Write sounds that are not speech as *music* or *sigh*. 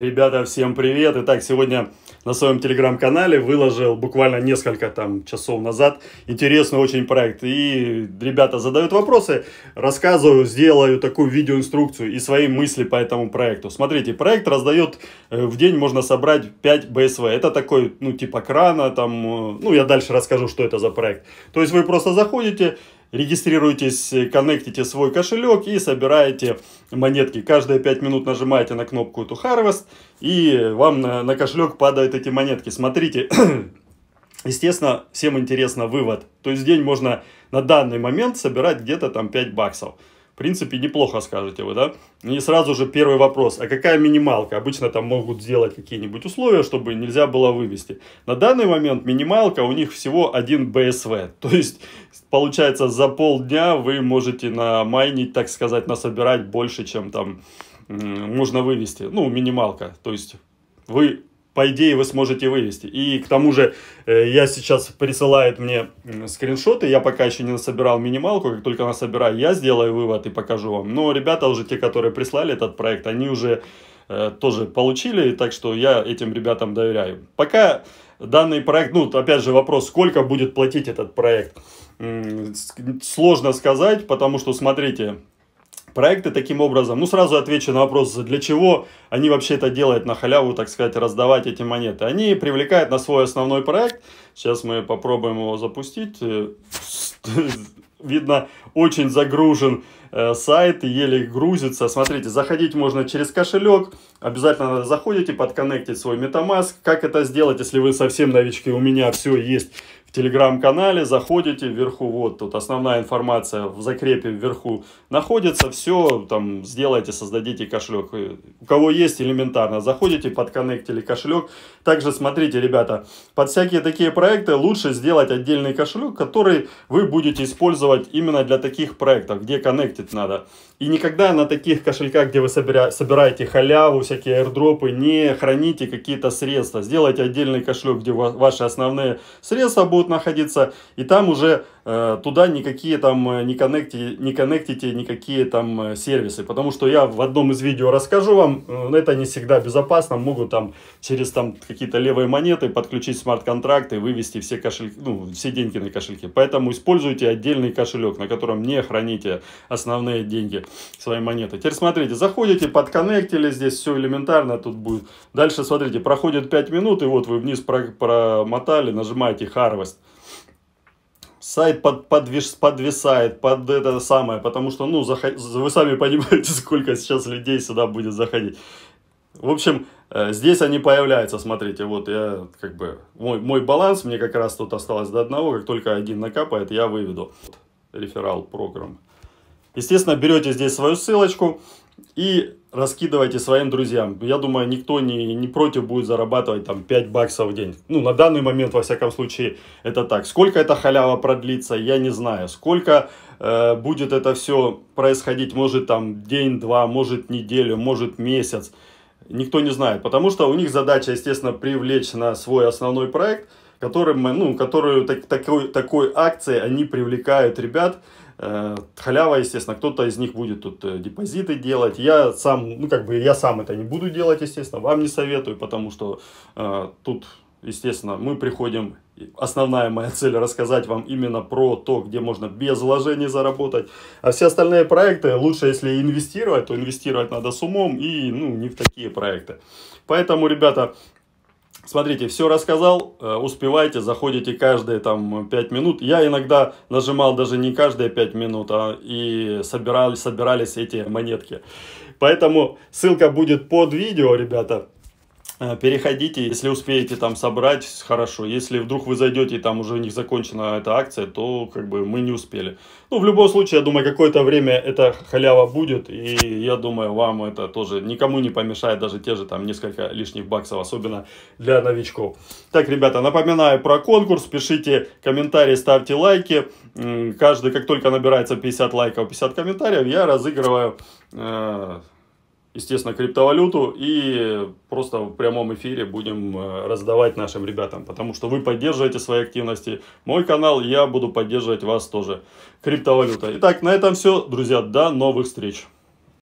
Ребята, всем привет! Итак, сегодня на своем телеграм-канале выложил буквально несколько там часов назад интересный очень проект. И ребята задают вопросы, рассказываю, сделаю такую видеоинструкцию и свои мысли по этому проекту. Смотрите, проект раздает, э, в день можно собрать 5 БСВ. Это такой, ну, типа крана, там, э, ну, я дальше расскажу, что это за проект. То есть вы просто заходите, регистрируетесь, коннектите свой кошелек и собираете монетки. Каждые 5 минут нажимаете на кнопку эту Harvest, и вам на, на кошелек падают эти монетки. Смотрите, *clears throat* естественно, всем интересно вывод. То есть день можно на данный момент собирать где-то там 5 баксов. В принципе, неплохо скажете вы, да? И сразу же первый вопрос, а какая минималка? Обычно там могут сделать какие-нибудь условия, чтобы нельзя было вывести. На данный момент минималка у них всего один БСВ, *laughs* то есть получается за полдня вы можете на майнить, так сказать, насобирать больше, чем там можно вывести, ну, минималка, то есть вы по идее, вы сможете вывести. И к тому же, э, я сейчас присылает мне скриншоты, я пока еще не собирал минималку, как только она собираю, я сделаю вывод и покажу вам. Но ребята уже, те, которые прислали этот проект, они уже э, тоже получили, так что я этим ребятам доверяю. Пока данный проект, ну, опять же вопрос, сколько будет платить этот проект? Сложно сказать, потому что, смотрите, проекты таким образом. Ну, сразу отвечу на вопрос, для чего они вообще это делают на халяву, так сказать, раздавать эти монеты. Они привлекают на свой основной проект. Сейчас мы попробуем его запустить. Э, *laughs* видно, очень загружен э, сайт, еле грузится. Смотрите, заходить можно через кошелек. Обязательно заходите, подконнектить свой MetaMask. Как это сделать, если вы совсем новички? У меня все есть в телеграм-канале, заходите вверху, вот тут основная информация в закрепе вверху находится, все там сделайте, создадите кошелек. У кого есть, элементарно, заходите, подконнектили кошелек. Также смотрите, ребята, под всякие такие проекты лучше сделать отдельный кошелек, который вы будете использовать именно для таких проектов, где коннектить надо. И никогда на таких кошельках, где вы собира собираете халяву, всякие аирдропы, не храните какие-то средства. Сделайте отдельный кошелек, где ваши основные средства будут будут находиться, и там уже Э, туда никакие там э, не, коннекти, не коннектите никакие там э, сервисы, потому что я в одном из видео расскажу вам, это не всегда безопасно, могут там через там какие-то левые монеты подключить смарт-контракты, вывести все кошельки, ну, все деньги на кошельке, Поэтому используйте отдельный кошелек, на котором не храните основные деньги, свои монеты. Теперь смотрите, заходите, подконнектили, здесь все элементарно тут будет. Дальше смотрите, проходит 5 минут, и вот вы вниз промотали, нажимаете Harvest сайт под, подвис, подвисает под это самое, потому что, ну, заход, вы сами понимаете, *laughs* сколько сейчас людей сюда будет заходить. В общем, э, здесь они появляются, смотрите, вот я как бы, мой, мой баланс, мне как раз тут осталось до одного, как только один накапает, я выведу. Реферал программ. Естественно, берете здесь свою ссылочку и раскидывайте своим друзьям. Я думаю, никто не, не против будет зарабатывать там 5 баксов в день. Ну, на данный момент, во всяком случае, это так. Сколько эта халява продлится, я не знаю. Сколько э, будет это все происходить, может там день-два, может неделю, может месяц. Никто не знает, потому что у них задача, естественно, привлечь на свой основной проект, которым, ну, которую так, такой, такой акции они привлекают ребят, Э, халява, естественно, кто-то из них будет тут э, депозиты делать. Я сам, ну как бы я сам это не буду делать, естественно, вам не советую, потому что э, тут, естественно, мы приходим. Основная моя цель рассказать вам именно про то, где можно без вложений заработать. А все остальные проекты лучше, если инвестировать, то инвестировать надо с умом и ну не в такие проекты. Поэтому, ребята, Смотрите, все рассказал, э, успевайте, заходите каждые там 5 минут. Я иногда нажимал даже не каждые 5 минут, а и собирали, собирались эти монетки. Поэтому ссылка будет под видео, ребята. Э, переходите, если успеете там собрать, хорошо. Если вдруг вы зайдете и там уже у них закончена эта акция, то как бы мы не успели. Ну, в любом случае, я думаю, какое-то время это халява будет. И я думаю, вам это тоже никому не помешает, даже те же там несколько лишних баксов, особенно для новичков. Так, ребята, напоминаю про конкурс. Пишите комментарии, ставьте лайки. Каждый, как только набирается 50 лайков, 50 комментариев, я разыгрываю... Э естественно, криптовалюту и просто в прямом эфире будем э, раздавать нашим ребятам, потому что вы поддерживаете свои активности, мой канал, я буду поддерживать вас тоже. Криптовалюта. Итак, на этом все, друзья, до новых встреч!